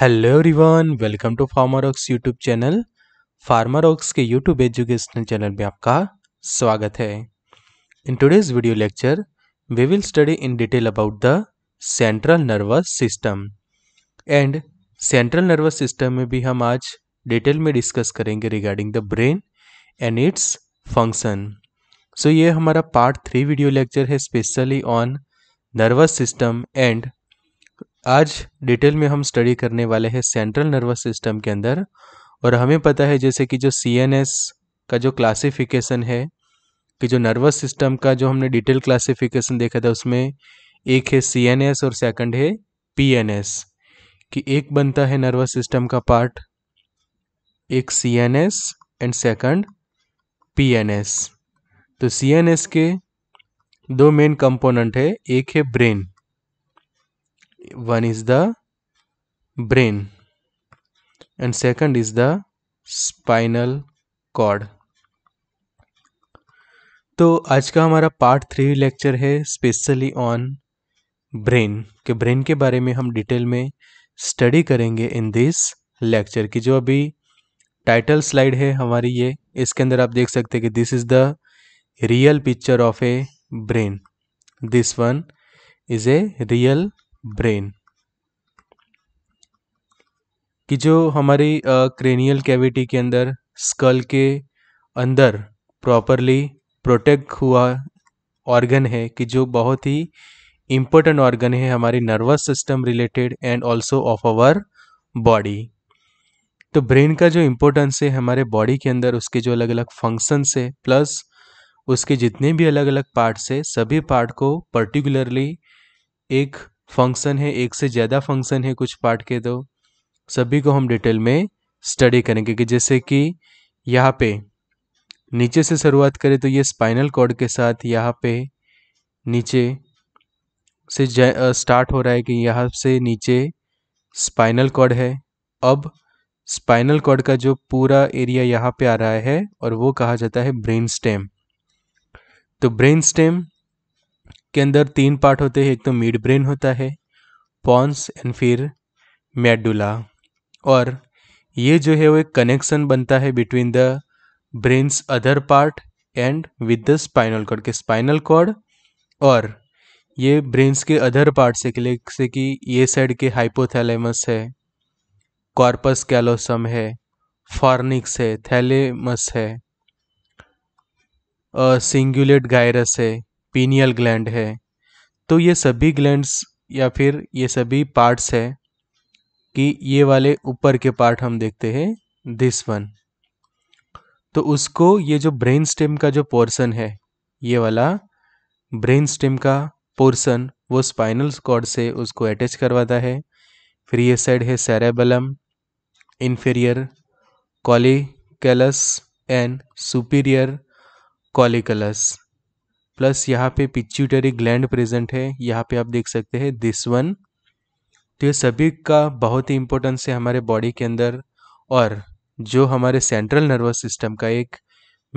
Hello everyone welcome to Pharmarocks YouTube channel Pharmarocks के YouTube educational channel में आपका स्वागत है in today's video lecture we will study in detail about the central nervous system and central nervous system में भी हम आज detail में डिस्कस करेंगे regarding the brain and its function so ये हमारा पार्ट थ्री वीडियो लेक्चर है specially on nervous system and आज डिटेल में हम स्टडी करने वाले हैं सेंट्रल नर्वस सिस्टम के अंदर और हमें पता है जैसे कि जो सी का जो क्लासिफिकेशन है कि जो नर्वस सिस्टम का जो हमने डिटेल क्लासिफिकेशन देखा था उसमें एक है सी और सेकंड है पी कि एक बनता है नर्वस सिस्टम का पार्ट एक सी एंड सेकंड पी तो सी के दो मेन कंपोनेंट है एक है brain one is the brain and second is the spinal cord तो आज का हमारा पार्ट थ्री लेक्चर है स्पेशली ऑन ब्रेन के ब्रेन के बारे में हम डिटेल में स्टडी करेंगे इन दिस लेक्चर की जो अभी टाइटल स्लाइड है हमारी ये इसके अंदर आप देख सकते हैं कि this is the real picture of a brain this one is a real brain कि जो हमारी क्रेनियल कैविटी के अंदर स्कल के अंदर प्रॉपरली प्रोटेक्ट हुआ ऑर्गन है कि जो बहुत ही इम्पोर्टेंट ऑर्गन है हमारी nervous system related and also of our body तो ब्रेन का जो इम्पोर्टेंस है हमारे बॉडी के अंदर उसके जो अलग अलग फंक्शंस है प्लस उसके जितने भी अलग अलग पार्ट्स है सभी पार्ट को पर्टिकुलरली एक फंक्शन है एक से ज़्यादा फंक्शन है कुछ पार्ट के तो सभी को हम डिटेल में स्टडी करेंगे कि जैसे कि यहाँ पे नीचे से शुरुआत करें तो ये स्पाइनल कॉर्ड के साथ यहाँ पे नीचे से स्टार्ट हो रहा है कि यहाँ से नीचे स्पाइनल कॉर्ड है अब स्पाइनल कॉर्ड का जो पूरा एरिया यहाँ पे आ रहा है और वो कहा जाता है ब्रेन स्टेम तो ब्रेन स्टेम के अंदर तीन पार्ट होते हैं एक तो मिड ब्रेन होता है पॉन्स एंड फिर मेडुला और ये जो है वो एक कनेक्शन बनता है between the brain's other part and with the spinal cord के स्पाइनल कॉर्ड और ये ब्रेन्स के अदर पार्ट से जैसे कि ये साइड के हाइपोथैलेमस है कॉर्पस कैलोसम है फॉर्निक्स है थैलेमस है सिंगुलेट गायरस है पीनियल ग्लैंड है तो ये सभी ग्लैंड्स या फिर ये सभी पार्ट्स है कि ये वाले ऊपर के पार्ट हम देखते हैं दिस वन तो उसको ये जो ब्रेन स्टेम का जो पोर्सन है ये वाला ब्रेन स्टेम का पोर्सन वो स्पाइनल कॉर्ड से उसको अटैच करवाता है फिर ये साइड है cerebellum inferior colliculus and superior colliculus plus यहाँ पे पिच्यूटरी ग्लैंड प्रेजेंट है यहाँ पे आप देख सकते हैं दिस वन तो ये सभी का बहुत ही इम्पोर्टेंस है हमारे बॉडी के अंदर और जो हमारे सेंट्रल नर्वस सिस्टम का एक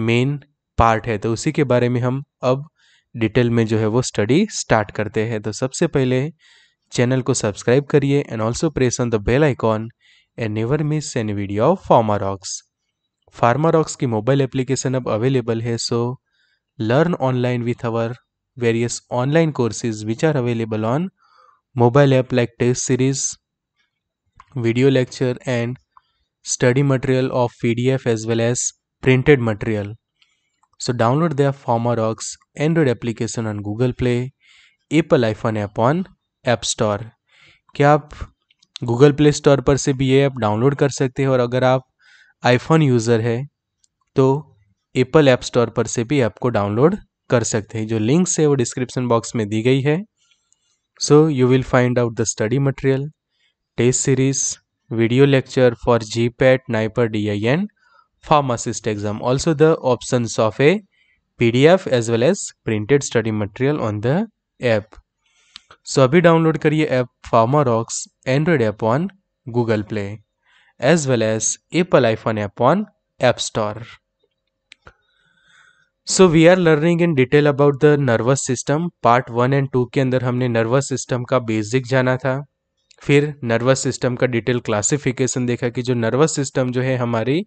मेन पार्ट है तो उसी के बारे में हम अब डिटेल में जो है वो स्टडी स्टार्ट करते हैं तो सबसे पहले चैनल को सब्सक्राइब करिए and also press on the bell icon and never miss an video of Pharmarocks Pharmarocks की मोबाइल एप्लीकेशन अब अवेलेबल है so learn online with our various online courses which are available on mobile app like test series, video lecture and study material of PDF as well as printed material. So download their rocks Android application on Google Play, Apple iPhone app on App Store. क्या आप Google Play Store पर से भी ये app download कर सकते हो और अगर आप iPhone यूज़र है तो एप्पल ऐप स्टोर पर से भी ऐप को डाउनलोड कर सकते हैं जो लिंक्स है वो डिस्क्रिप्शन बॉक्स में दी गई है so you will find out the study material test series video lecture for G PAT NIPER D I N pharmacist exam also the option of a P D F as well as printed study material on the app so अभी download करिए app Pharmarocks Android app on Google Play as well as Apple iPhone app on App Store so we are learning in detail about the nervous system part one and two के अंदर हमने nervous system का basic जाना था फिर nervous system का detail classification देखा कि जो नर्वस सिस्टम जो है हमारी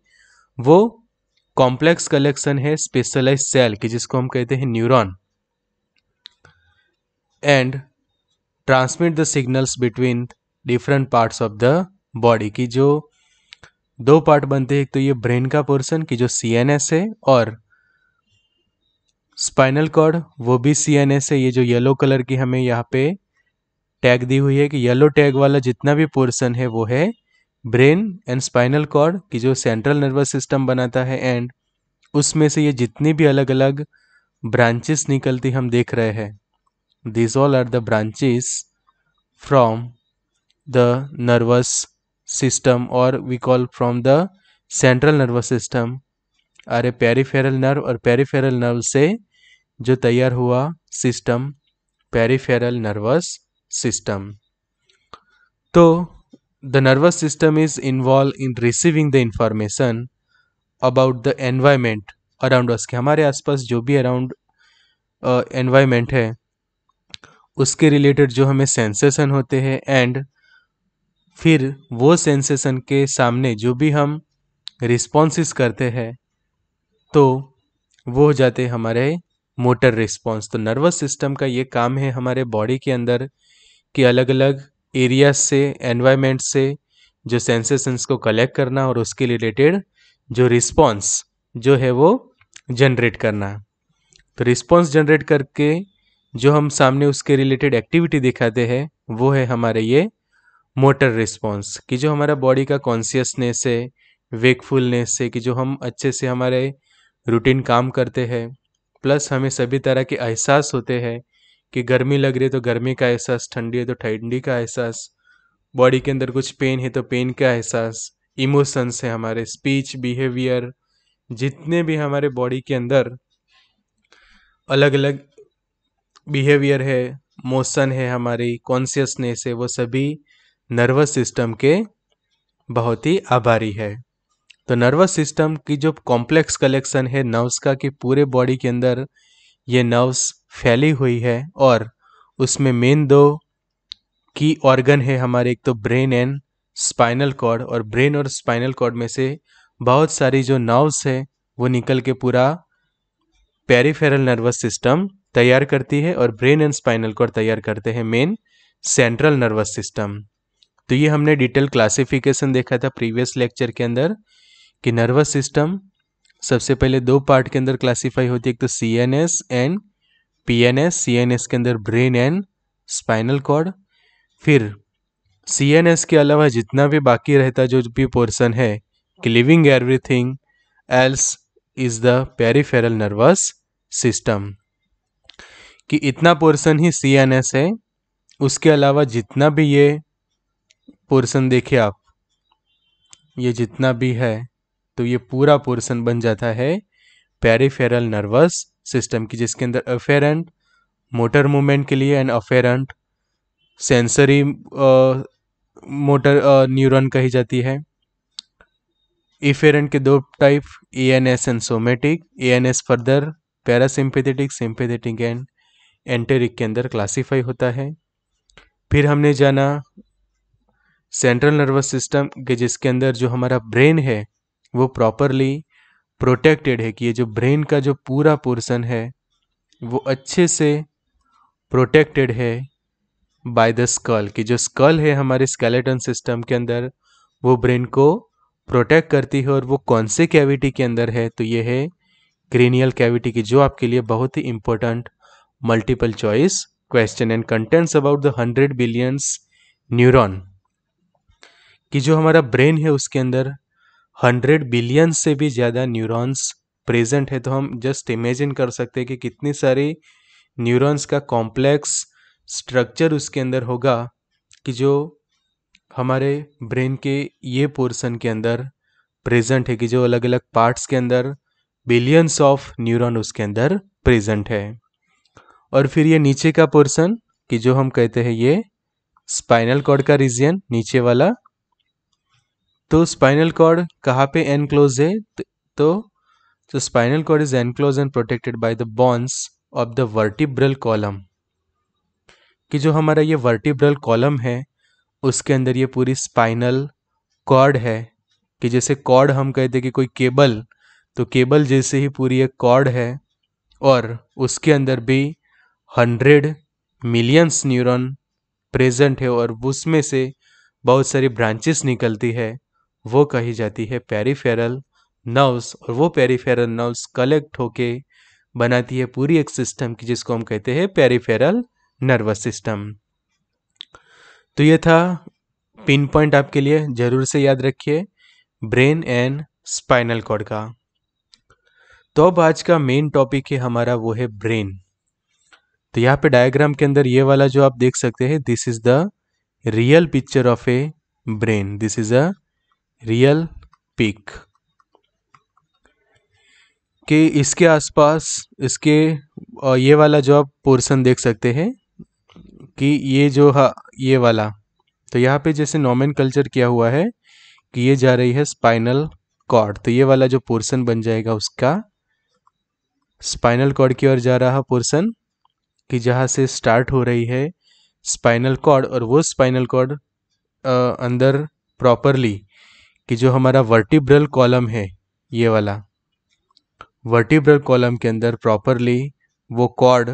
वो कॉम्प्लेक्स कलेक्शन है स्पेशलाइज सेल की जिसको हम कहते हैं neuron and transmit the signals between different parts of the body की जो दो पार्ट बनते हैं एक तो ये ब्रेन का पोर्सन की जो सी है और स्पाइनल कॉर्ड वो भी सी एन एस है ये जो येलो कलर की हमें यहाँ पे टैग दी हुई है कि येलो टैग वाला जितना भी पोर्सन है वो है ब्रेन एंड स्पाइनल कॉर्ड की जो सेंट्रल नर्वस सिस्टम बनाता है एंड उसमें से ये जितनी भी अलग अलग ब्रांचेस निकलती हम देख रहे हैं these all are the branches from the nervous system और we call from the central nervous system are a peripheral nerve और पेरीफेरल नर्व से जो तैयार हुआ सिस्टम पेरिफेरल नर्वस सिस्टम तो the nervous system is involve in receiving the information about the environment around us के हमारे आसपास जो भी अराउंड एनवायरमेंट है उसके रिलेटेड जो हमें सेंसेशन होते हैं एंड फिर वो सेंसेशन के सामने जो भी हम रिस्पॉन्स करते हैं तो वो हो जाते हमारे मोटर रिस्पॉन्स तो नर्वस सिस्टम का ये काम है हमारे बॉडी के अंदर कि अलग अलग एरिया से एनवायरमेंट से जो सेंसेशंस को कलेक्ट करना और उसके रिलेटेड जो रिस्पॉन्स जो है वो जनरेट करना तो रिस्पॉन्स जनरेट करके जो हम सामने उसके रिलेटेड एक्टिविटी दिखाते हैं वो है हमारे ये मोटर रिस्पॉन्स कि जो हमारा बॉडी का कॉन्सियसनेस है वेकफुलनेस है कि जो हम अच्छे से हमारे रूटीन काम करते हैं प्लस हमें सभी तरह के एहसास होते हैं कि गर्मी लग रही है तो गर्मी का एहसास ठंडी है तो ठंडी का एहसास बॉडी के अंदर कुछ पेन है तो पेन का एहसास इमोशंस है हमारे स्पीच बिहेवियर जितने भी हमारे बॉडी के अंदर अलग अलग बिहेवियर है मोशन है हमारी कॉन्सियसनेस है वो सभी नर्वस सिस्टम के बहुत ही आभारी है तो नर्वस सिस्टम की जो कॉम्प्लेक्स कलेक्शन है नर्व्स का कि पूरे बॉडी के अंदर ये नर्व्स फैली हुई है और उसमें मेन दो की ऑर्गन है हमारे एक तो ब्रेन एंड स्पाइनल कॉर्ड और ब्रेन और स्पाइनल कॉर्ड में से बहुत सारी जो नर्व्स है वो निकल के पूरा पेरीफेरल नर्वस सिस्टम तैयार करती है और ब्रेन एंड स्पाइनल कॉर्ड तैयार करते हैं मेन सेंट्रल नर्वस सिस्टम तो ये हमने डिटेल क्लासिफिकेशन देखा था प्रीवियस लेक्चर के अंदर कि नर्वस सिस्टम सबसे पहले दो पार्ट के अंदर क्लासीफाई होती है एक तो C N S and P N S C N S के अंदर ब्रेन एंड स्पाइनल कॉर्ड फिर सी एन एस के अलावा जितना भी बाकी रहता जो भी पोर्सन है कि living everything else is the peripheral nervous system कि इतना पोर्सन ही सी एन एस है उसके अलावा जितना भी ये पोर्सन देखे आप ये जितना भी है तो ये पूरा पोर्सन बन जाता है पेरीफेरल नर्वस सिस्टम की जिसके अंदर अफेरेंट मोटर मूवमेंट के लिए and afferent sensory motor neuron कही जाती है इफेरेंट के दो type A N S and somatic A N S further parasympathetic sympathetic and enteric के अंदर क्लासीफाई होता है फिर हमने जाना सेंट्रल नर्वस सिस्टम के जिसके अंदर जो हमारा ब्रेन है वो प्रॉपरली प्रोटेक्टेड है कि ये जो ब्रेन का जो पूरा पोर्सन है वो अच्छे से प्रोटेक्टेड है बाय द स्कल कि जो स्कल है हमारे स्केलेटन सिस्टम के अंदर वो ब्रेन को प्रोटेक्ट करती है और वो कौन से कैविटी के अंदर है तो ये है क्रीनियल कैविटी की जो आपके लिए बहुत ही important multiple choice question and contents about the hundred billions neuron कि जो हमारा ब्रेन है उसके अंदर हंड्रेड बिलियन से भी ज़्यादा न्यूरॉन्स प्रेजेंट है तो हम जस्ट इमेजिन कर सकते हैं कि कितनी सारी न्यूरॉन्स का कॉम्प्लेक्स स्ट्रक्चर उसके अंदर होगा कि जो हमारे ब्रेन के ये पोर्शन के अंदर प्रेजेंट है कि जो अलग अलग पार्ट्स के अंदर बिलियंस ऑफ न्यूरॉन उसके अंदर प्रेजेंट है और फिर ये नीचे का पोर्शन कि जो हम कहते हैं ये स्पाइनल कॉर्ड का रीजन नीचे वाला तो स्पाइनल कॉर्ड कहाँ पे एनक्लोज है तो तो spinal cord is enclose and protected by the bones of the vertebral column कि जो हमारा ये वर्टिब्रल कॉलम है उसके अंदर ये पूरी स्पाइनल कॉर्ड है कि जैसे कॉर्ड हम कहते हैं कि कोई केबल तो केबल जैसे ही पूरी एक कॉर्ड है और उसके अंदर भी हंड्रेड मिलियंस न्यूरॉन प्रेजेंट है और उसमें से बहुत सारी ब्रांचेस निकलती है वो कही जाती है पेरीफेरल नर्व्स और वो पेरीफेरल नर्व्स कलेक्ट होके बनाती है पूरी एक सिस्टम की जिसको हम कहते हैं पेरीफेरल नर्वस सिस्टम तो ये था पिन पॉइंट आपके लिए जरूर से याद रखिए ब्रेन एंड स्पाइनल कॉर्ड का तो अब आज का मेन टॉपिक है हमारा वो है ब्रेन तो यहाँ पे डायग्राम के अंदर ये वाला जो आप देख सकते हैं this is the real picture of a brain this is a real pic के इसके आसपास इसके ये वाला जो आप पोर्सन देख सकते हैं कि ये जो हा ये वाला तो यहाँ पे जैसे नॉमन कल्चर किया हुआ है कि ये जा रही है स्पाइनल कॉर्ड तो ये वाला जो पोर्सन बन जाएगा उसका स्पाइनल कॉर्ड की ओर जा रहा पोर्सन कि जहाँ से स्टार्ट हो रही है स्पाइनल कॉर्ड और वो स्पाइनल कॉर्ड अंदर प्रॉपरली कि जो हमारा वर्टिब्रल कॉलम है ये वाला वर्टिब्रल कॉलम के अंदर प्रॉपरली वो कॉर्ड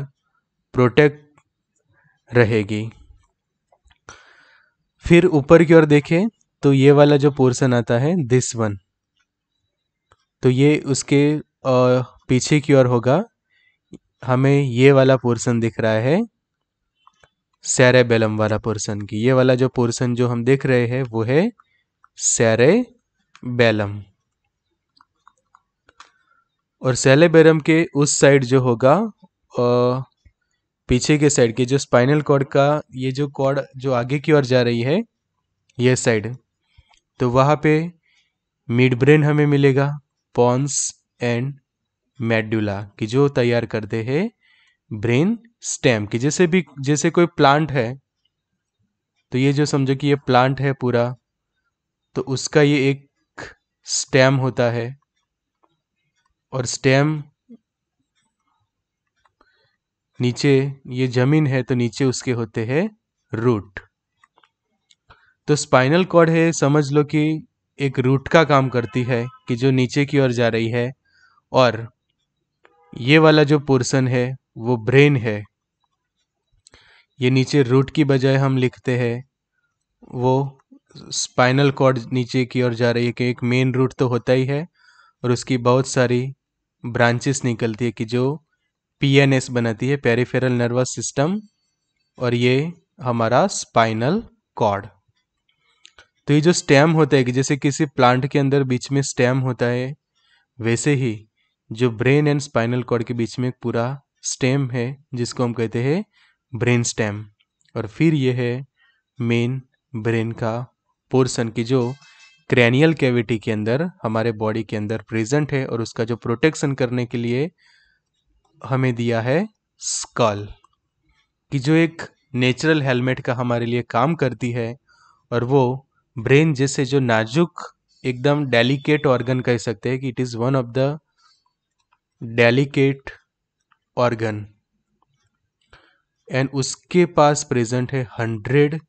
प्रोटेक्ट रहेगी फिर ऊपर की ओर देखें तो ये वाला जो पोर्सन आता है दिस वन तो ये उसके पीछे की ओर होगा हमें ये वाला पोर्सन दिख रहा है सैरेबेलम वाला पोर्सन की ये वाला जो पोर्सन जो हम देख रहे हैं वो है सेरेबेलम और सेलेबेरम के उस साइड जो होगा आ, पीछे के साइड के जो स्पाइनल कॉर्ड का ये जो कॉर्ड जो आगे की ओर जा रही है ये साइड तो वहाँ पे मिड ब्रेन हमें मिलेगा पॉन्स एंड मेडुला की जो तैयार करते हैं ब्रेन स्टेम की जैसे भी जैसे कोई प्लांट है तो ये जो समझो कि ये प्लांट है पूरा तो उसका ये एक स्टेम होता है और स्टेम नीचे ये जमीन है तो नीचे उसके होते हैं रूट तो स्पाइनल कॉर्ड है समझ लो कि एक रूट का काम करती है कि जो नीचे की ओर जा रही है और ये वाला जो पोर्सन है वो ब्रेन है ये नीचे रूट की बजाय हम लिखते हैं वो स्पाइनल कॉर्ड नीचे की ओर जा रही है कि एक मेन रूट तो होता ही है और उसकी बहुत सारी ब्रांचेस निकलती है कि जो पीएनएस बनाती है पेरिफेरल नर्वस सिस्टम और ये हमारा स्पाइनल कॉर्ड तो ये जो स्टेम होता है कि जैसे किसी प्लांट के अंदर बीच में स्टेम होता है वैसे ही जो ब्रेन एंड स्पाइनल कॉर्ड के बीच में एक पूरा स्टेम है जिसको हम कहते हैं ब्रेन स्टेम और फिर ये है मेन ब्रेन का पोर्सन की जो क्रैनियल कैविटी के अंदर हमारे बॉडी के अंदर प्रेजेंट है और उसका जो प्रोटेक्शन करने के लिए हमें दिया है स्कल कि जो एक नेचुरल हेलमेट का हमारे लिए काम करती है और वो ब्रेन जैसे जो नाजुक एकदम डेलिकेट ऑर्गन कह सकते हैं कि it is one of the delicate organ and उसके पास प्रेजेंट है हंड्रेड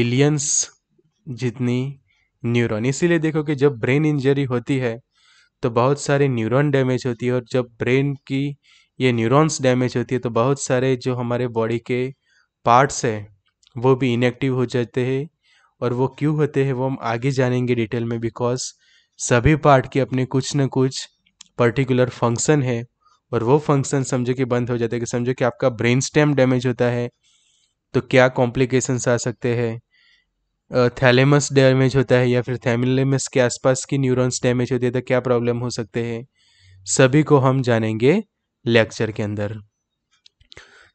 बिलियंस जितनी न्यूरॉन इसीलिए देखो कि जब ब्रेन इंजरी होती है तो बहुत सारे न्यूरॉन डैमेज होती है और जब ब्रेन की ये न्यूरॉन्स डैमेज होती है तो बहुत सारे जो हमारे बॉडी के पार्ट्स है वो भी इनएक्टिव हो जाते हैं और वो क्यों होते हैं वो हम आगे जानेंगे डिटेल में बिकॉज सभी पार्ट के अपने कुछ न कुछ पर्टिकुलर फंक्शन है और वो फंक्शन समझो कि बंद हो जाते हैं कि समझो कि आपका ब्रेन स्टेम डैमेज होता है तो क्या कॉम्प्लिकेशंस आ सकते हैं थैलेमस डैमेज होता है या फिर थैमिलेमस के आसपास की न्यूरॉन्स डैमेज होती है तो क्या प्रॉब्लम हो सकते हैं सभी को हम जानेंगे लेक्चर के अंदर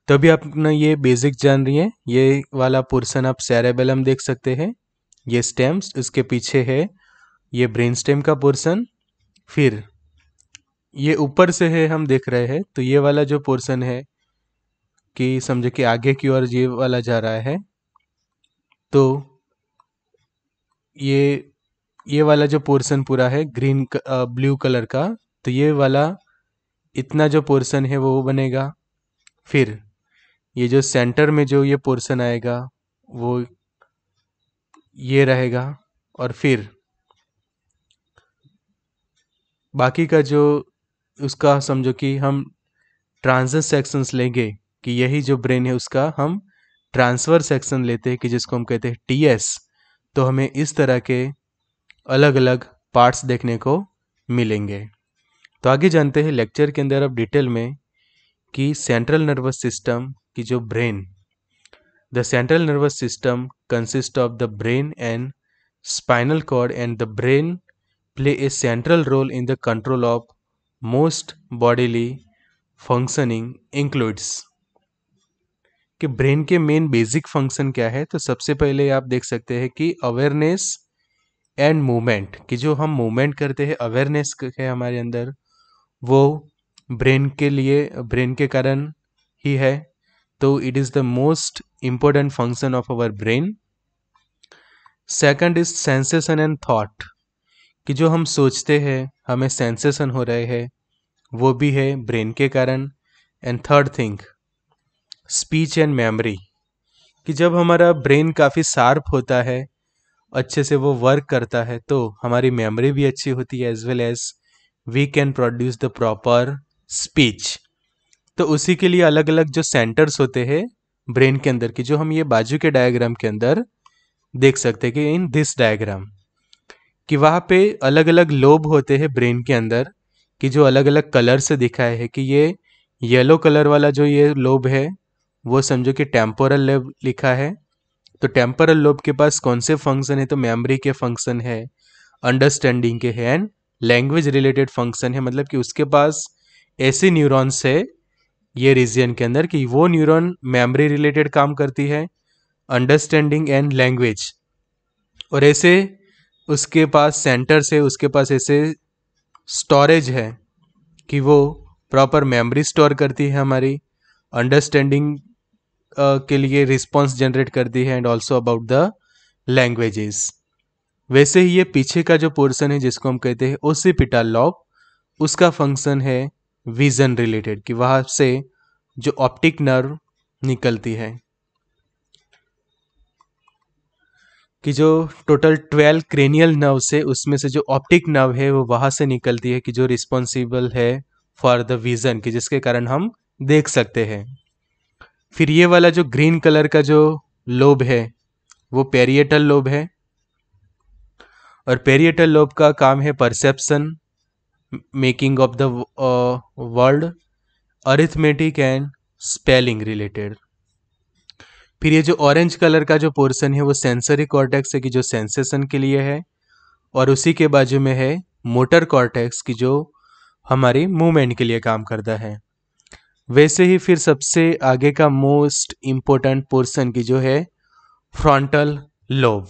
तभी आप अपना ये बेसिक जान रही हैं ये वाला पोर्सन आप सैरेबेलम देख सकते हैं ये स्टेम्स उसके पीछे है ये ब्रेन स्टेम का पोर्सन फिर ये ऊपर से है हम देख रहे हैं तो ये वाला जो पोर्सन है कि समझो कि आगे की ओर ये वाला जा रहा है तो ये ये वाला जो पोर्सन पूरा है ग्रीन ब्लू कलर का तो ये वाला इतना जो पोर्सन है वो बनेगा फिर ये जो सेंटर में जो ये पोर्सन आएगा वो ये रहेगा और फिर बाकी का जो उसका समझो कि हम ट्रांसवर्स सेक्शंस लेंगे कि यही जो ब्रेन है उसका हम ट्रांसफर सेक्शन लेते हैं कि जिसको हम कहते हैं टी एस तो हमें इस तरह के अलग अलग पार्ट्स देखने को मिलेंगे तो आगे जानते हैं लेक्चर के अंदर अब डिटेल में कि सेंट्रल नर्वस सिस्टम की जो brain the central nervous system consist of the brain and spinal cord and the brain play a central role in the control of most bodily functioning includes कि brain के main basic function क्या है तो सबसे पहले आप देख सकते हैं कि अवेयरनेस एंड मूवमेंट कि जो हम मूवमेंट करते हैं अवेयरनेस है हमारे अंदर वो ब्रेन के लिए ब्रेन के कारण ही है तो it is the most important function of our brain second is sensation and thought कि जो हम सोचते हैं हमें सेंसेशन हो रहे हैं वो भी है ब्रेन के कारण and third thing speech and memory कि जब हमारा ब्रेन काफ़ी शार्प होता है अच्छे से वो वर्क करता है तो हमारी मेमोरी भी अच्छी होती है as well as we can produce the proper speech तो उसी के लिए अलग अलग जो सेंटर्स होते हैं ब्रेन के अंदर की जो हम ये बाजू के डायग्राम के अंदर देख सकते हैं कि इन दिस डायग्राम कि वहाँ पे अलग अलग लोब होते हैं ब्रेन के अंदर कि जो अलग अलग कलर से दिखाए है कि ये येलो कलर वाला जो ये लोब है वो समझो कि टेम्पोरल लोब लिखा है तो टेम्पोरल लोब के पास कौन से फंक्शन है तो मेमोरी के फंक्शन है अंडरस्टैंडिंग के है एंड लैंग्वेज रिलेटेड फंक्शन है मतलब कि उसके पास ऐसे न्यूरॉन्स है ये रीजन के अंदर कि वो न्यूरॉन मेमोरी रिलेटेड काम करती है अंडरस्टैंडिंग एंड लैंग्वेज और ऐसे उसके पास सेंटर्स है उसके पास ऐसे स्टोरेज है कि वो प्रॉपर मेमोरी स्टोर करती है हमारी अंडरस्टैंडिंग के लिए रिस्पॉन्स जनरेट कर दी है and also about the languages वैसे ही ये पीछे का जो पोर्सन है जिसको हम कहते हैं ओसीपिटा लॉब उसका फंक्शन है विजन रिलेटेड कि वहां से जो ऑप्टिक नर्व निकलती है कि जो टोटल ट्वेल्व क्रेनियल नर्व से उसमें से जो ऑप्टिक नर्व है वो वहां से निकलती है कि जो रिस्पॉन्सिबल है फॉर द विजन कि जिसके कारण हम देख सकते हैं फिर ये वाला जो ग्रीन कलर का जो लोब है वो पेरिएटल लोब है और पेरिएटल लोब का काम है perception making of the world arithmetic and spelling related फिर ये जो ऑरेंज कलर का जो पोर्शन है वो सेंसरी कॉर्टेक्स है कि जो सेंसेशन के लिए है और उसी के बाजू में है मोटर कॉर्टेक्स की जो हमारी मूवमेंट के लिए काम करता है वैसे ही फिर सबसे आगे का मोस्ट इम्पोर्टेंट पोर्शन की जो है फ्रंटल लोब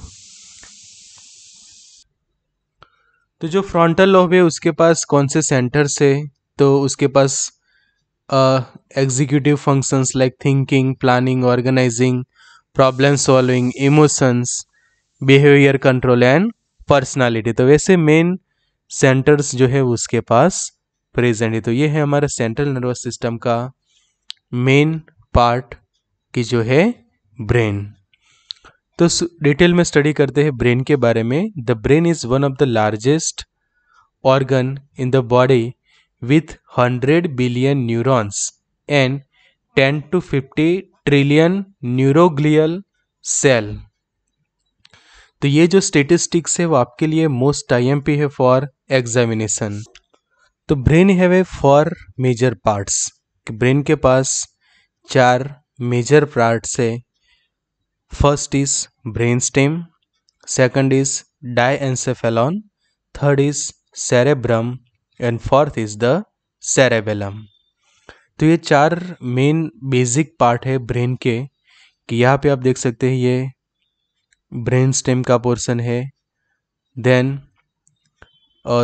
तो जो फ्रंटल लोब है उसके पास कौन से सेंटर से तो उसके पास executive functions like thinking planning organising problem solving emotions behaviour control and personality तो वैसे मेन सेंटर्स जो है उसके पास प्रेजेंट है तो ये है हमारा सेंट्रल नर्वस सिस्टम का मेन पार्ट की जो है ब्रेन तो डिटेल में स्टडी करते हैं ब्रेन के बारे में the brain is one of the largest organ in the body with 100 billion neurons and 10 to 50 trillion neuroglial cell तो ये जो स्टेटिस्टिक्स है वो आपके लिए मोस्ट आई है फॉर एग्जामिनेशन तो brain have a four major parts कि ब्रेन के पास चार मेजर पार्ट्स है first is brain stem second is diencephalon third is cerebrum and fourth is the cerebellum तो ये चार मेन बेसिक पार्ट है ब्रेन के कि यहाँ पे आप देख सकते हैं ये ब्रेन स्टेम का पोर्शन है देन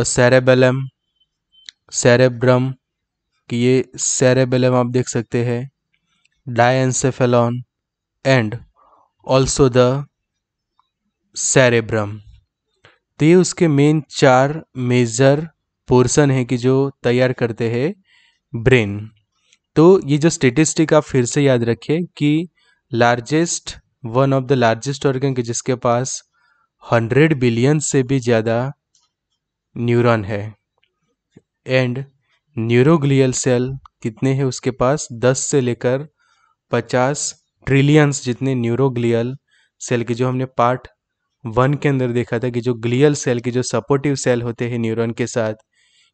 सेरेबेलम सेरेब्रम कि ये सेरेबेलम आप देख सकते हैं डायसेफेलॉन एंड ऑल्सो द सेरेब्रम तो ये उसके मेन चार मेजर पोर्सन हैं कि जो तैयार करते हैं ब्रेन तो ये जो स्टेटिस्टिक आप फिर से याद रखिए कि largest one of the largest organ के जिसके पास हंड्रेड बिलियन से भी ज़्यादा न्यूरॉन है एंड न्यूरोग्लियल सेल कितने हैं उसके पास दस से लेकर पचास ट्रिलियंस जितने न्यूरोग्लियल सेल के जो हमने पार्ट वन के अंदर देखा था कि जो ग्लियल सेल के जो सपोर्टिव सेल होते हैं न्यूरॉन के साथ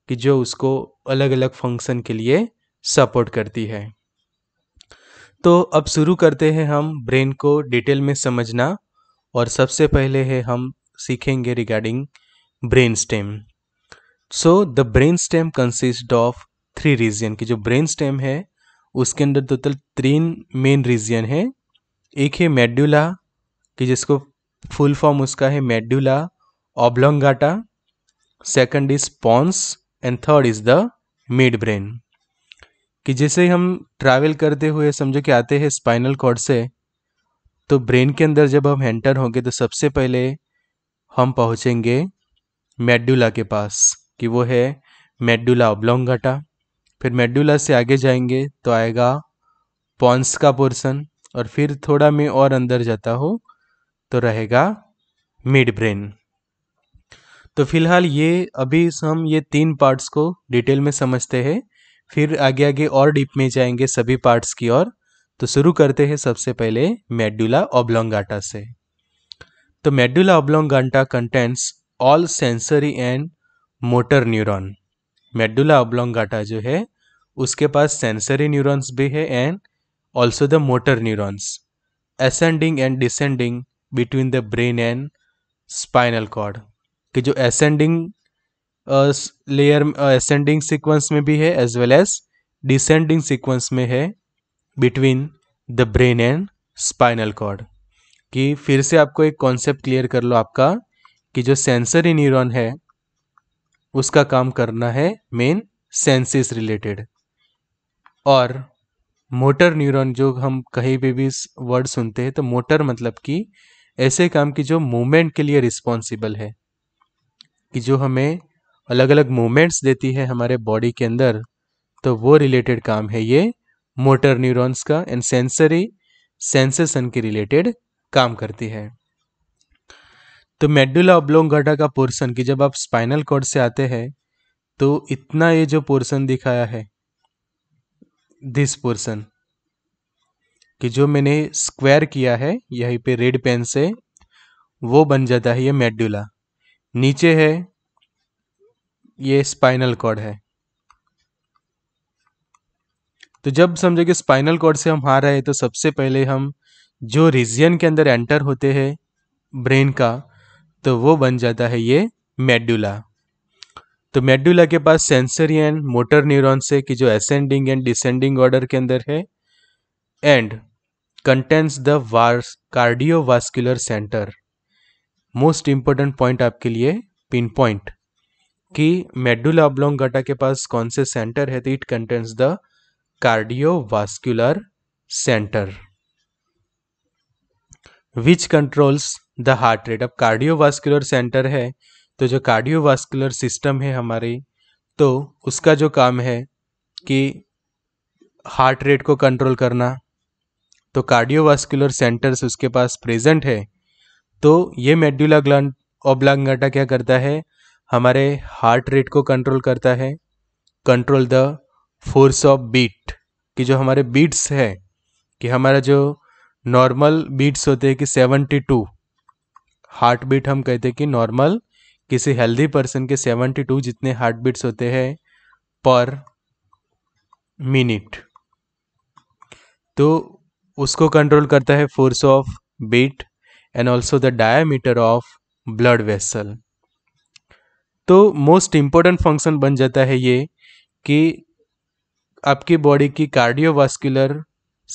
कि जो उसको अलग अलग फंक्शन के लिए सपोर्ट करती है तो अब शुरू करते हैं हम ब्रेन को डिटेल में समझना और सबसे पहले है हम सीखेंगे regarding brain stem so the brain stem consist of three region की जो ब्रेन स्टेम है उसके अंदर टोटल तीन मेन रीजन है एक है मेड्यूला कि जिसको फुल फॉर्म उसका है medulla oblongata second is pons and third is the mid brain कि जैसे हम ट्रैवल करते हुए समझो कि आते हैं स्पाइनल कॉर्ड से तो ब्रेन के अंदर जब हम एंटर होंगे तो सबसे पहले हम पहुंचेंगे मेड्यूला के पास कि वो है मेडुला ओब्लोंगाटा फिर मेडुला से आगे जाएंगे तो आएगा पॉन्स का पोर्सन और फिर थोड़ा मैं और अंदर जाता हूँ तो रहेगा मिड ब्रेन तो फिलहाल ये अभी हम ये तीन पार्ट्स को डिटेल में समझते हैं फिर आगे आगे और डीप में जाएंगे सभी पार्ट्स की ओर तो शुरू करते हैं सबसे पहले मेडुला ओब्लोंगाटा से तो medulla oblongata contents all sensory and motor neuron medulla गाटा जो है उसके पास सेंसरी न्यूरॉन्स भी है and also the motor neurons ascending and descending between the brain and spinal cord कि जो असेंडिंग लेयर असेंडिंग सीक्वेंस में भी है as well as descending sequence में है between the brain and spinal cord कि फिर से आपको एक कॉन्सेप्ट क्लियर कर लो आपका कि जो सेंसरी न्यूरॉन है उसका काम करना है मेन सेंसेस रिलेटेड और मोटर न्यूरॉन जो हम कहीं भी भी वर्ड सुनते हैं तो मोटर मतलब कि ऐसे काम की जो मूवमेंट के लिए रिस्पॉन्सिबल है कि जो हमें अलग अलग मूवमेंट्स देती है हमारे बॉडी के अंदर तो वो रिलेटेड काम है ये मोटर न्यूरॉन्स का एंड सेंसरी सेंसेशन के रिलेटेड काम करती है तो मेडुला ओब्लोंगाटा का पोर्सन कि जब आप स्पाइनल कॉर्ड से आते हैं तो इतना ये जो पोर्सन दिखाया है दिस पोर्शन कि जो मैंने स्क्वायर किया है यहीं पे रेड पेन से वो बन जाता है ये मेडुला नीचे है ये स्पाइनल कॉर्ड है तो जब समझो कि स्पाइनल कॉर्ड से हम हार रहे हैं तो सबसे पहले हम जो रीजियन के अंदर एंटर होते हैं ब्रेन का तो वो बन जाता है ये मेडुला तो मेडुला के पास सेंसरी एंड मोटर न्यूरॉन्स है कि जो असेंडिंग एंड डिसेंडिंग ऑर्डर के अंदर है एंड कंटेंस द वार्स cardiovascular centre most important point आपके लिए पिन पॉइंट कि मेडुला गाटा के पास कौन से सेंटर है तो it contains the cardiovascular centre which controls the heart rate अब कार्डियोवास्कुलर सेंटर है तो जो कार्डियोवास्कुलर सिस्टम है हमारे तो उसका जो काम है कि हार्ट रेट को कंट्रोल करना तो कार्डियोवास्कुलर सेंटर्स उसके पास प्रेजेंट है तो ये मेड्यूला ग्लैंड ओब्लांगटा क्या करता है हमारे हार्ट रेट को कंट्रोल करता है control the force of beat कि जो हमारे बीट्स है कि हमारा जो नॉर्मल बीट्स होते हैं कि सेवेंटी टू हार्ट बीट हम कहते हैं कि नॉर्मल किसी हेल्दी पर्सन के 72 जितने हार्ट बीट्स होते हैं पर मिनट तो उसको कंट्रोल करता है force of beat and also the diameter of blood vessel तो मोस्ट इम्पोर्टेंट फंक्शन बन जाता है ये कि आपकी बॉडी की कार्डियोवास्कुलर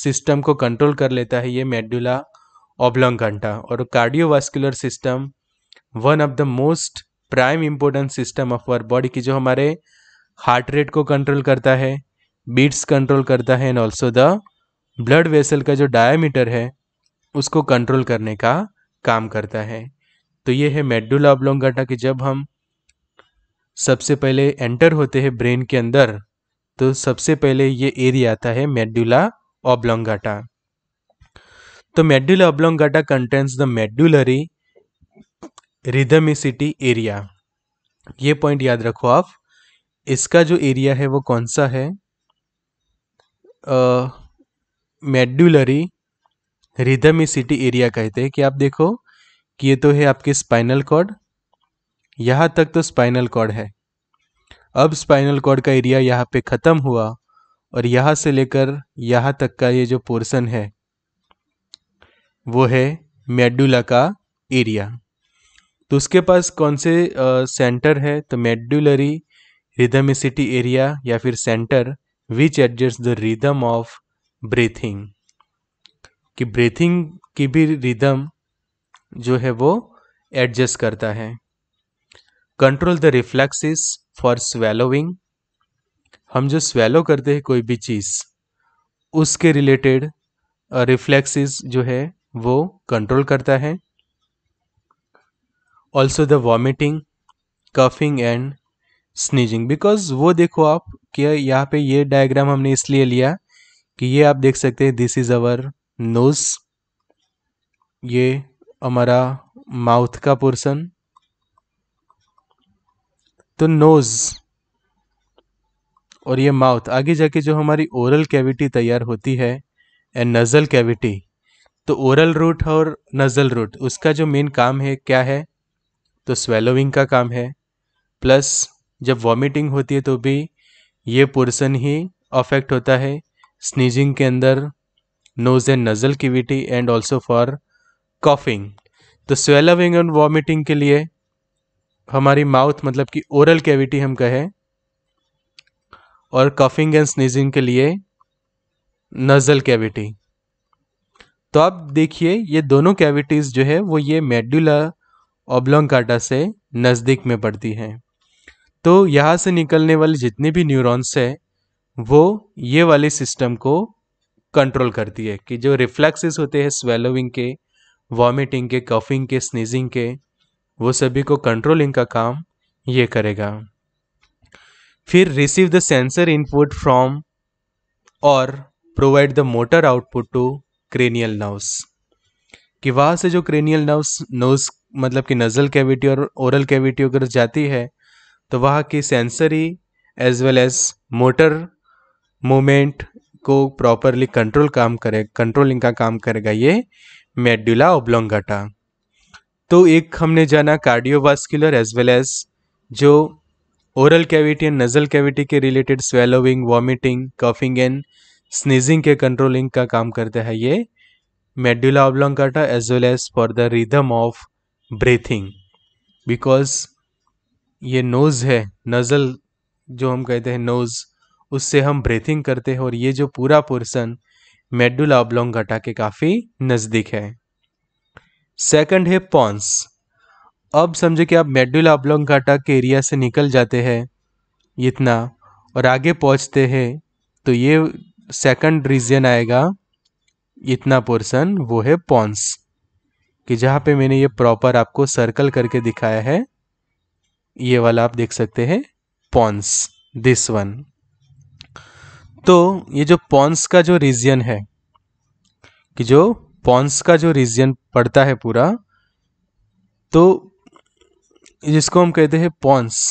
सिस्टम को कंट्रोल कर लेता है ये मेडुला घंटा और cardiovascular system one of the most prime important system of our body की जो हमारे हार्ट रेट को कंट्रोल करता है बीट्स कंट्रोल करता है and also the blood vessel का जो डायामीटर है उसको कंट्रोल करने का काम करता है तो ये है मेडुला ऑब्लोंगाटा कि जब हम सबसे पहले एंटर होते हैं ब्रेन के अंदर तो सबसे पहले ये एरिया आता है मेडुला ऑब्लोंगाटा तो medulla oblongata contains the medullary rhythmicity area ये पॉइंट याद रखो आप इसका जो एरिया है वो कौन सा है मेड्यूलरी रिदमिसिटी एरिया कहते हैं कि आप देखो कि ये तो है आपके स्पाइनल कॉर्ड यहाँ तक तो स्पाइनल कॉर्ड है अब स्पाइनल कॉर्ड का एरिया यहाँ पे ख़त्म हुआ और यहाँ से लेकर यहाँ तक का ये जो पोर्शन है वो है मेडुला का एरिया तो उसके पास कौन से सेंटर है तो मेडुलरी रिदमिसिटी एरिया या फिर centre which adjust the rhythm of breathing कि ब्रीथिंग की भी रिदम जो है वो एडजस्ट करता है control the reflexes for swallowing हम जो स्वेलो करते हैं कोई भी चीज़ उसके रिलेटेड रिफ्लेक्सिस जो है वो कंट्रोल करता है also the vomiting coughing and sneezing because वो देखो आप क्या यहाँ पे ये डायग्राम हमने इसलिए लिया कि ये आप देख सकते हैं दिस इज अवर नोज ये हमारा माउथ का पोर्सन तो नोज और ये माउथ आगे जाके जो हमारी ओरल कैविटी तैयार होती है एंड नज़ल कैविटी तो ओरल रूट और नज़ल रूट उसका जो मेन काम है क्या है तो स्वेलोविंग का काम है प्लस जब वॉमिटिंग होती है तो भी ये पोर्सन ही अफेक्ट होता है स्नीजिंग के अंदर nose and nasal cavity and also for coughing तो स्वेलोविंग एंड वॉमिटिंग के लिए हमारी माउथ मतलब कि ओरल कैविटी हम कहें और कफिंग एंड स्नीजिंग के लिए नज़ल कैविटी तो अब देखिए ये दोनों कैविटीज़ जो है वो ये मेड्यूला ओब्लोंगाटा से नज़दीक में पड़ती हैं तो यहाँ से निकलने वाले जितने भी न्यूरॉन्स है वो ये वाले सिस्टम को कंट्रोल करती है कि जो रिफ्लेक्सेस होते हैं स्वेलोविंग के वॉमिटिंग के कफिंग के स्नीजिंग के वो सभी को कंट्रोलिंग का काम ये करेगा फिर receive the sensor input from और provide the motor output to cranial nerves कि वहाँ से जो क्रेनियल नर्व्स नोज मतलब कि नज़ल कैविटी और ओरल कैविटी अगर जाती है तो वहाँ की sensory as well as motor movement को प्रॉपरली कंट्रोल काम करे कंट्रोलिंग का काम करेगा ये मेडुला ओब्लोंगाटा तो एक हमने जाना कार्डियोवास्कुलर एज वेल एज जो oral cavity and nasal cavity के related swallowing vomiting coughing and sneezing के कंट्रोलिंग का काम करता है ये medulla oblongata as well as for the rhythm of breathing because ये नोज़ है नज़ल जो हम कहते हैं नोज़ उससे हम ब्रीथिंग करते हैं और ये जो पूरा पोर्सन मेडुला ऑब्लोंगाटा के काफ़ी नज़दीक है सेकंड है पॉन्स अब समझे कि आप मेडुला ऑब्लोंगाटा के एरिया से निकल जाते हैं इतना और आगे पहुंचते हैं तो ये सेकंड रीजन आएगा इतना पोर्शन वो है पॉन्स कि जहाँ पे मैंने ये प्रॉपर आपको सर्कल करके दिखाया है ये वाला आप देख सकते हैं पॉन्स दिस वन तो ये जो पॉन्स का जो रीजन है कि जो पॉन्स का जो रीजन पड़ता है पूरा तो जिसको हम कहते हैं पॉन्स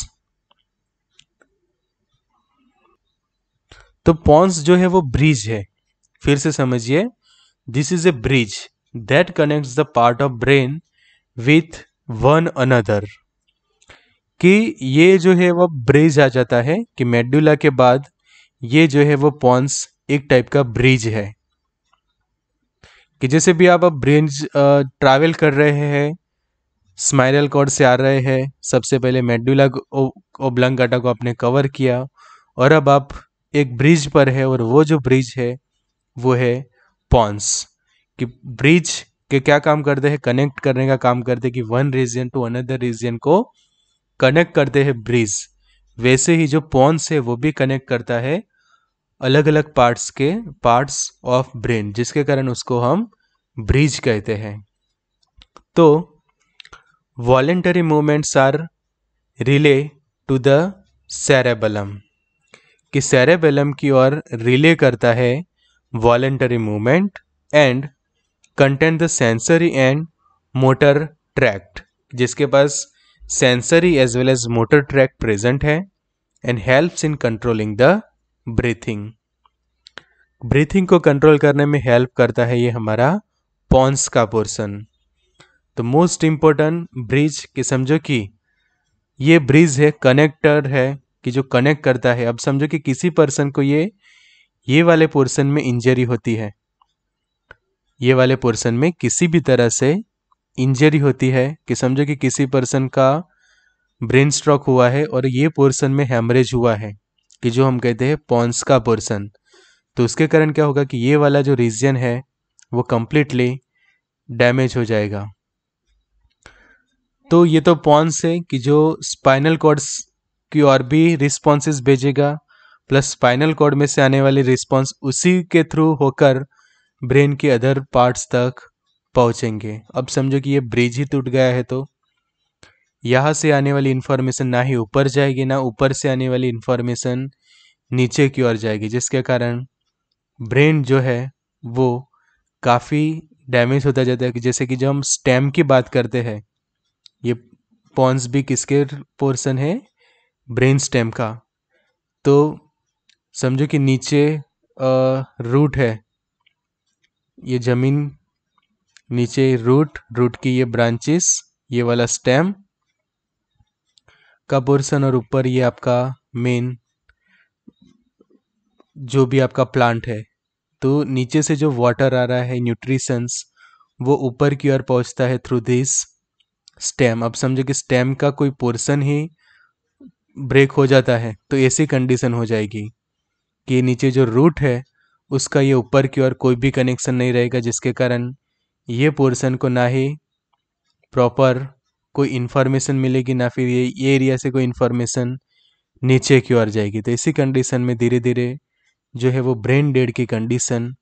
तो पॉन्स जो है वो ब्रिज है फिर से समझिए this is a bridge that connect the part of brain with one another कि ये जो है वो ब्रिज आ जाता है कि मेडुला के बाद ये जो है वो पॉन्स एक टाइप का ब्रिज है कि जैसे भी आप अब ब्रिज ट्रैवल कर रहे हैं स्माइरल कॉर्ड से आ रहे हैं सबसे पहले मेडुला ओब्लंगाटा को आपने कवर किया और अब आप एक ब्रिज पर है और वो जो ब्रिज है वो है पॉन्स कि ब्रिज के क्या काम करते हैं कनेक्ट करने का काम करते हैं कि one region to another region को कनेक्ट करते हैं ब्रिज वैसे ही जो पॉन्स है वो भी कनेक्ट करता है अलग अलग पार्ट्स के पार्ट्स ऑफ ब्रेन जिसके कारण उसको हम ब्रिज कहते हैं तो voluntary movements are relay to the cerebellum कि सेरेबेलम की ओर रिले करता है voluntary movement and content the sensory and motor tract जिसके पास sensory as well as motor tract present है and helps in controlling the breathing breathing को control करने में हेल्प करता है ये हमारा पॉन्स का पोर्सन तो मोस्ट इम्पोर्टेंट ब्रिज कि समझो कि ये ब्रिज है कनेक्टर है कि जो कनेक्ट करता है अब समझो कि किसी पर्सन को ये ये वाले पोर्सन में इंजरी होती है ये वाले पोर्सन में किसी भी तरह से इंजरी होती है कि समझो कि किसी पर्सन का ब्रेन स्ट्रोक हुआ है और ये पोर्सन में हेमरेज हुआ है कि जो हम कहते हैं पॉन्स का पोर्सन तो उसके कारण क्या होगा कि ये वाला जो रीजन है वो कम्प्लीटली डैमेज हो जाएगा तो ये तो पॉन्स है कि जो स्पाइनल कॉर्ड्स की और भी रिस्पॉन्सेज भेजेगा प्लस स्पाइनल कॉर्ड में से आने वाली रिस्पॉन्स उसी के थ्रू होकर ब्रेन के अदर पार्ट्स तक पहुंचेंगे अब समझो कि ये ब्रिज ही टूट गया है तो यहाँ से आने वाली इन्फॉर्मेशन ना ही ऊपर जाएगी ना ऊपर से आने वाली इन्फॉर्मेशन नीचे की ओर जाएगी जिसके कारण ब्रेन जो है वो काफ़ी डैमेज होता जाता है जैसे कि जब हम स्टेम की बात करते हैं ये पॉन्स भी किसके पोर्सन है ब्रेन स्टेम का तो समझो कि नीचे रूट है ये ज़मीन नीचे रूट रूट की ये ब्रांचेस ये वाला स्टेम का पोर्सन और ऊपर ये आपका मेन जो भी आपका प्लांट है तो नीचे से जो वाटर आ रहा है न्यूट्रिशंस वो ऊपर की ओर पहुंचता है थ्रू दिस स्टेम अब समझो कि स्टेम का कोई पोर्सन ही ब्रेक हो जाता है तो ऐसी कंडीशन हो जाएगी कि नीचे जो रूट है उसका ये ऊपर की ओर कोई भी कनेक्शन नहीं रहेगा जिसके कारण ये पोर्शन को ना ही प्रॉपर कोई इन्फॉर्मेशन मिलेगी ना फिर ये ये एरिया से कोई इन्फॉर्मेशन नीचे की ओर जाएगी तो इसी कंडीशन में धीरे धीरे जो है वो ब्रेन डेड की कंडीशन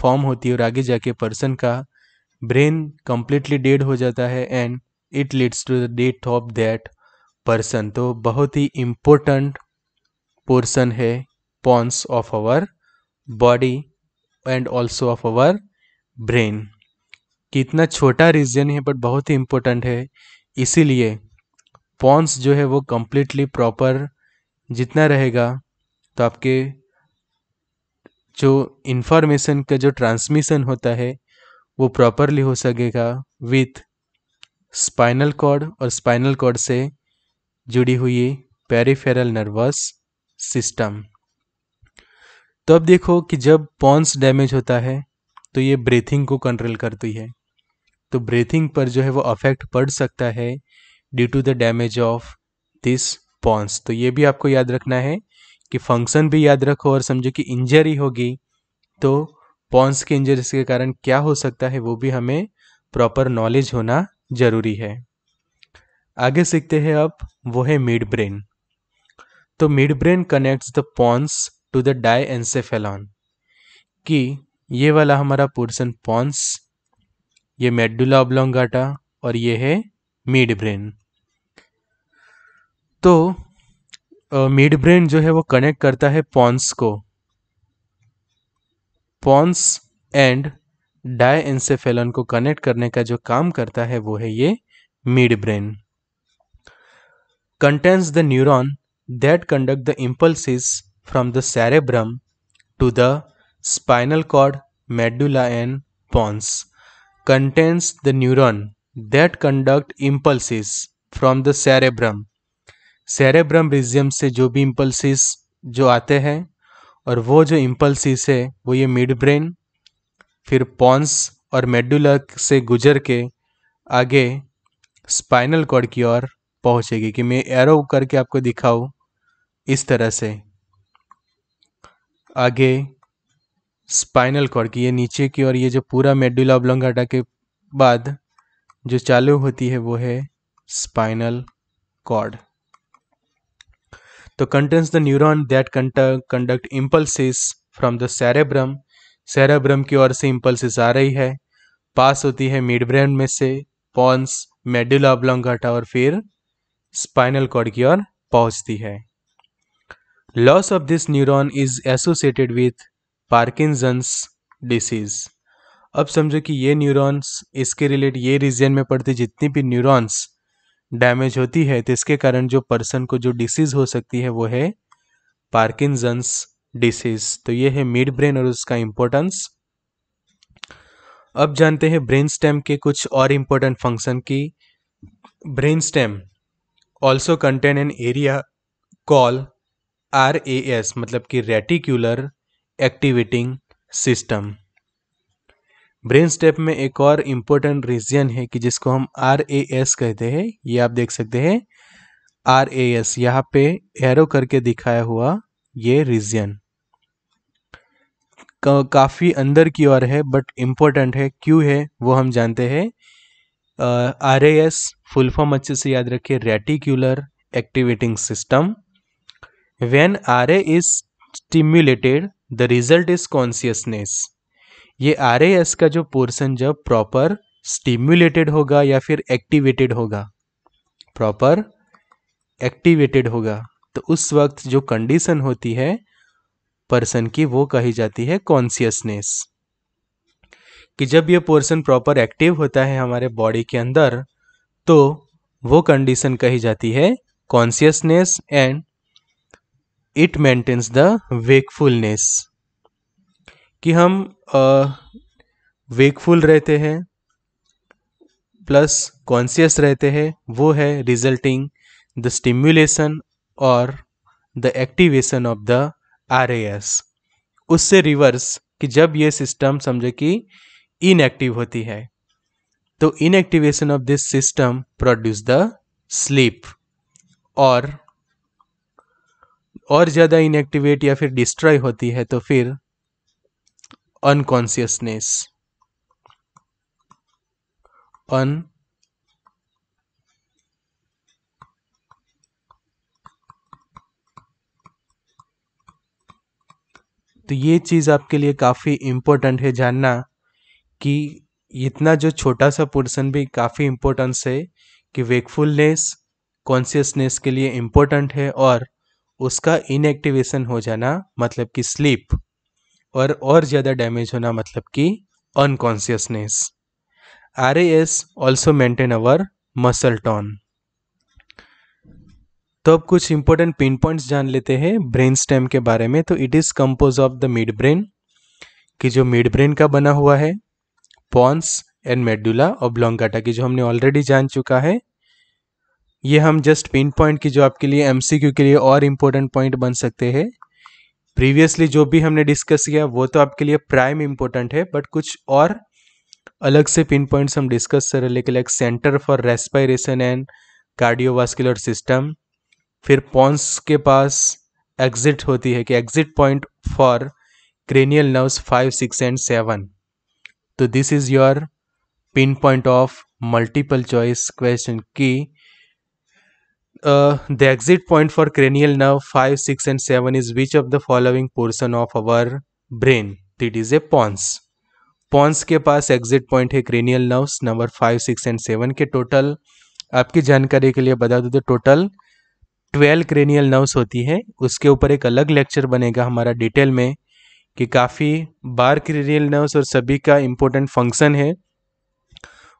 फॉर्म होती है और आगे जाके पर्सन का ब्रेन कम्प्लीटली डेड हो जाता है and it leads to the death of that person तो बहुत ही इम्पोर्टेंट पोर्सन है pons of our body and also of our brain कितना छोटा रीजन है बट बहुत ही इम्पोर्टेंट है इसीलिए पॉन्स जो है वो कम्प्लीटली प्रॉपर जितना रहेगा तो आपके जो इन्फॉर्मेशन का जो ट्रांसमिशन होता है वो प्रॉपरली हो सकेगा विथ स्पाइनल कॉर्ड और स्पाइनल कॉर्ड से जुड़ी हुई है पेरीफेरल नर्वस सिस्टम तो अब देखो कि जब पॉन्स डैमेज होता है तो ये ब्रीथिंग को कंट्रोल करती है तो ब्रीथिंग पर जो है वो अफेक्ट पड़ सकता है due to the damage of this pons तो ये भी आपको याद रखना है कि फंक्शन भी याद रखो और समझो कि इंजरी होगी तो पॉन्स के इंजरीज के कारण क्या हो सकता है वो भी हमें प्रॉपर नॉलेज होना ज़रूरी है आगे सीखते हैं अब वो है मिड ब्रेन तो midbrain connects the pons to the diencephalon कि ये वाला हमारा पोर्सन पॉन्स ये मेडुला ऑब्लोंगाटा और ये है मिड ब्रेन तो मिड ब्रेन जो है वो कनेक्ट करता है पॉन्स को पॉन्स एंड डाई एनसेफेलॉन को कनेक्ट करने का जो काम करता है वो है ये midbrain contains the neuron that conduct the impulses from the cerebrum to the spinal cord, medulla and pons. Contains the neuron that conduct impulses from the cerebrum. Cerebrum region se jo bhi impulses jo aate hain aur wo jo impulses hai wo ye midbrain brain फिर pons और medulla से गुजर के आगे spinal cord की ओर पहुंचेगी कि मैं एरो करके आपको दिखाऊ इस तरह से आगे स्पाइनल कॉर्ड की ये नीचे की ओर ये जो पूरा मेडुला ऑब्लोंगाटा के बाद जो चालू होती है वो है स्पाइनल कॉर्ड तो कंटेंस द न्यूरॉन दैट कंट conduct impulses from the cerebrum cerebrum की ओर से इम्पल्सिस आ रही है पास होती है मिड ब्रेन में से पॉन्स मेडुला ऑब्लोंगाटा और फिर स्पाइनल कॉर्ड की ओर पहुंचती है loss of this neuron is associated with Parkinson's disease अब समझो कि ये न्यूरॉन्स इसके रिलेट ये रीजन में पड़ती जितनी भी न्यूरॉन्स डैमेज होती है तो इसके कारण जो पर्सन को जो डिसीज हो सकती है वो है पार्किंजन्स डिसीज तो ये है मिड ब्रेन और उसका इम्पोर्टेंस अब जानते हैं ब्रेन स्टेम के कुछ और इम्पोर्टेंट फंक्शन की brain stem also contain an area call R A S मतलब कि reticular activating system brain step में एक और इम्पोर्टेंट रीजन है कि जिसको हम आर ए एस कहते हैं ये आप देख सकते हैं आर ए एस यहाँ पे एरो करके दिखाया हुआ ये रीजन काफ़ी अंदर की ओर है बट इम्पोर्टेंट है क्यों है वो हम जानते हैं R A S full form अच्छे से याद रखिए reticular activating system when R A is stimulated the result is consciousness ये आर ए एस का जो पोर्सन जब प्रॉपर स्टिम्युलेटेड होगा या फिर एक्टिवेटेड होगा प्रॉपर एक्टिवेटेड होगा तो उस वक्त जो कंडीशन होती है पर्सन की वो कही जाती है कॉन्सियसनेस कि जब ये पोर्सन प्रॉपर एक्टिव होता है हमारे बॉडी के अंदर तो वो कंडीशन कही जाती है consciousness and it maintains the wakefulness कि हम वेकफुल रहते हैं प्लस कॉन्सियस रहते हैं वो है रिजल्टिंग द स्टिम्युलेशन और the activation of the R उससे रिवर्स कि जब ये सिस्टम समझे कि इनएक्टिव होती है तो inactivation of this system produce the sleep और और ज़्यादा इनएक्टिवेट या फिर डिस्ट्रॉय होती है तो फिर अनकॉन्सियसनेस अन तो ये चीज़ आपके लिए काफ़ी इंपॉर्टेंट है जानना कि इतना जो छोटा सा पोर्सन भी काफ़ी इम्पोर्टेंस है कि वेकफुलनेस कॉन्सियसनेस के लिए इम्पोर्टेंट है और उसका इनएक्टिवेशन हो जाना मतलब कि स्लीप और और ज़्यादा डैमेज होना मतलब कि unconsciousness R S also maintain our muscle tone तो अब कुछ इंपॉर्टेंट पिन पॉइंट्स जान लेते हैं ब्रेन स्टेम के बारे में तो it is compose of the mid brain कि जो मिड ब्रेन का बना हुआ है पॉन्स एंड मेडुला ओब्लोंगाटा की जो हमने ऑलरेडी जान चुका है ये हम जस्ट पिन पॉइंट की जो आपके लिए एमसीक्यू के लिए और इम्पोर्टेंट पॉइंट बन सकते हैं प्रीवियसली जो भी हमने डिस्कस किया वो तो आपके लिए प्राइम इम्पोर्टेंट है बट कुछ और अलग से पिन पॉइंट्स हम डिस्कस कर लेकिन like centre for respiration and cardiovascular system फिर पॉन्स के पास एग्जिट होती है कि exit point for cranial nerves five six and seven तो this is your pin point of multiple choice question की the exit point for cranial nerve five six and seven is which of the following portion of our brain that is a pons pons के पास exit point है cranial nerves number five six and seven के total आपकी जानकारी के लिए बता दो तो टोटल ट्वेल्व क्रेनियल नर्व्स होती है उसके ऊपर एक अलग लेक्चर बनेगा हमारा डिटेल में कि काफ़ी बार की रियल नर्व्स और सभी का इम्पोर्टेंट फंक्शन है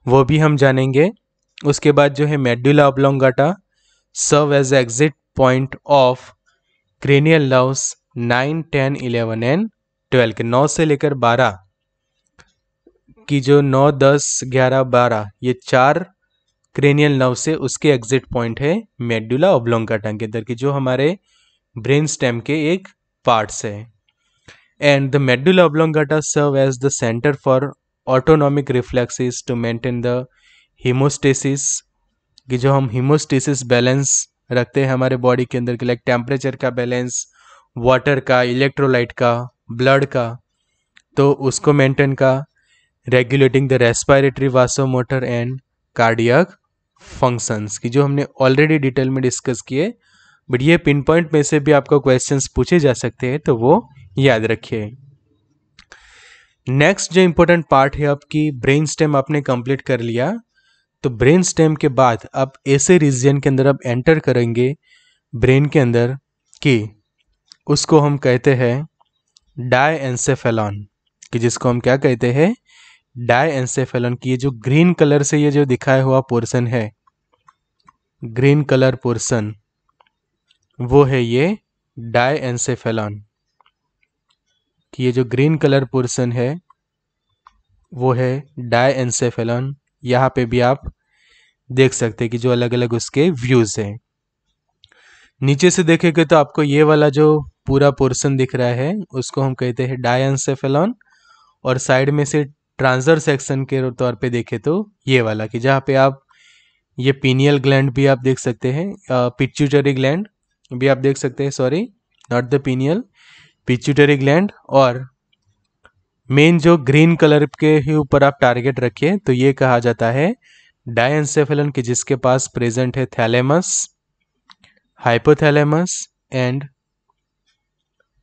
वो भी हम जानेंगे उसके बाद जो है medulla oblongata serve as exit point of cranial nerves nine ten eleven and twelve के नौ से लेकर बारह की जो नौ दस ग्यारह बारह ये चार क्रेनियल नर्व से उसके एग्जिट पॉइंट है मेडुला ऑबलोंगाटा के अंदर की जो हमारे ब्रेन स्टेम के एक पार्ट्स है and the medulla oblongata serve as the center for autonomic reflexes to maintain the homeostasis कि जो हम हीमोस्टेसिस बैलेंस रखते हैं हमारे बॉडी के अंदर के लाइक टेम्परेचर का बैलेंस वाटर का इलेक्ट्रोलाइट का ब्लड का तो उसको मेंटेन का regulating the respiratory motor and cardiac functions की जो हमने ऑलरेडी डिटेल में डिस्कस किए बट ये पिन पॉइंट में से भी आपको क्वेश्चंस पूछे जा सकते हैं तो वो याद रखिए नेक्स्ट जो इम्पोर्टेंट पार्ट है आपकी ब्रेन स्टेम आपने कंप्लीट कर लिया तो ब्रेन स्टेम के बाद आप ऐसे रीजन के अंदर आप एंटर करेंगे ब्रेन के अंदर कि उसको हम कहते हैं डाई एनसेफेलॉन कि जिसको हम क्या कहते हैं डाई एनसेफेलॉन की ये जो ग्रीन कलर से ये जो दिखाया हुआ पोर्शन है ग्रीन कलर पोर्शन वो है ये डाई एनसेफेलॉन कि ये जो ग्रीन कलर पोर्सन है वो है डाई एनसेफेलॉन यहाँ पे भी आप देख सकते हैं कि जो अलग अलग उसके व्यूज़ हैं नीचे से देखेंगे तो आपको ये वाला जो पूरा पोर्सन दिख रहा है उसको हम कहते हैं डाई एनसेफेलॉन और साइड में से ट्रांसर सेक्शन के तौर पे देखें तो ये वाला कि जहाँ पे आप ये पीनियल ग्लैंड भी आप देख सकते हैं पिट्यूटरी ग्लैंड भी आप देख सकते हैं sorry not the pineal pituitary gland और मेन जो ग्रीन कलर के ही ऊपर आप टारगेट रखिए तो ये कहा जाता है डायसेफेलन की जिसके पास प्रेजेंट है thalamus hypothalamus and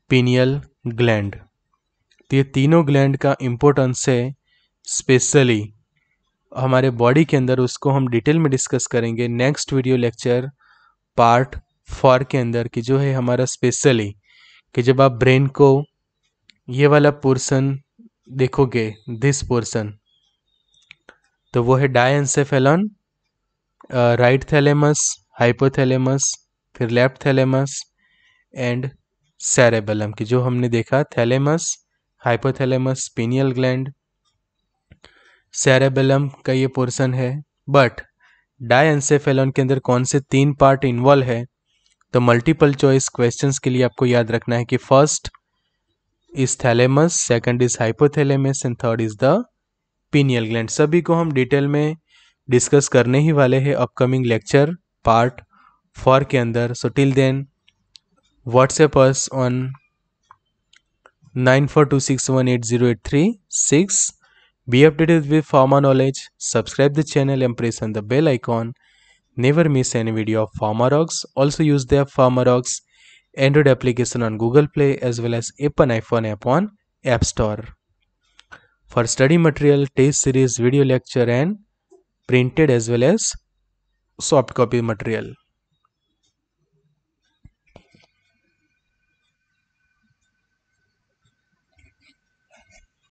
pineal gland तो ये तीनों ग्लैंड का इम्पोर्टेंस है स्पेशली हमारे बॉडी के अंदर उसको हम डिटेल में डिस्कस करेंगे next video lecture part four के अंदर की जो है हमारा स्पेशली कि जब आप ब्रेन को ये वाला पोर्सन देखोगे दिस पोर्सन तो वो है एनसेफेलॉन राइट थैलेमस हाइपोथैलेमस फिर लेफ्ट थैलेमस एंड सेरेबलम की जो हमने देखा thalamus hypothalamus pineal gland cerebellum का ये पोर्सन है बट एनसेफेलॉन के अंदर कौन से तीन पार्ट इन्वॉल्व है तो मल्टीपल चॉइस क्वेश्चंस के लिए आपको याद रखना है कि first is thalamus second is hypothalamus and third is the pineal gland सभी को हम डिटेल में डिस्कस करने ही वाले हैं अपकमिंग लेक्चर पार्ट फॉर के अंदर so till then WhatsApp us on nine four two six one eight zero eight three six be updated with pharma knowledge subscribe the channel and press on the bell icon Never miss any video of Pharmarogs. Also use their Pharmarogs Android application on Google Play as well as app iPhone app on App Store. For study material, test series, video lecture and printed as well as soft copy material.